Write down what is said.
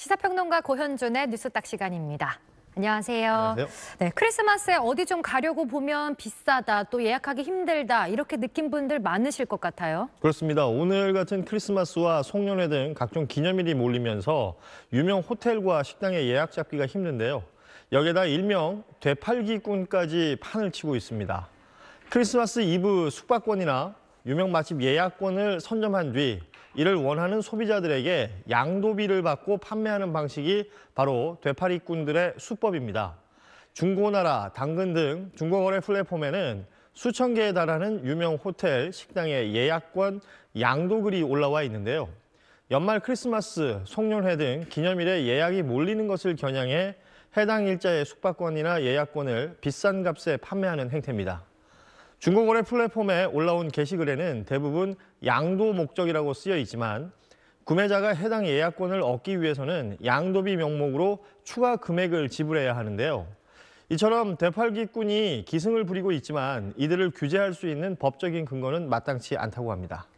시사평론가 고현준의 뉴스딱 시간입니다. 안녕하세요. 안녕하세요. 네, 크리스마스에 어디 좀 가려고 보면 비싸다, 또 예약하기 힘들다 이렇게 느낀 분들 많으실 것 같아요. 그렇습니다. 오늘 같은 크리스마스와 송년회 등 각종 기념일이 몰리면서 유명 호텔과 식당의 예약 잡기가 힘든데요. 여기에다 일명 되팔기꾼까지 판을 치고 있습니다. 크리스마스 이브 숙박권이나 유명 맛집 예약권을 선점한 뒤 이를 원하는 소비자들에게 양도비를 받고 판매하는 방식이 바로 되파리꾼들의 수법입니다. 중고나라, 당근 등 중고거래 플랫폼에는 수천 개에 달하는 유명 호텔, 식당의 예약권, 양도글이 올라와 있는데요. 연말 크리스마스, 송년회 등 기념일에 예약이 몰리는 것을 겨냥해 해당 일자의 숙박권이나 예약권을 비싼 값에 판매하는 행태입니다. 중국거래 플랫폼에 올라온 게시글에는 대부분 양도 목적이라고 쓰여 있지만 구매자가 해당 예약권을 얻기 위해서는 양도비 명목으로 추가 금액을 지불해야 하는데요. 이처럼 대팔기꾼이 기승을 부리고 있지만 이들을 규제할 수 있는 법적인 근거는 마땅치 않다고 합니다.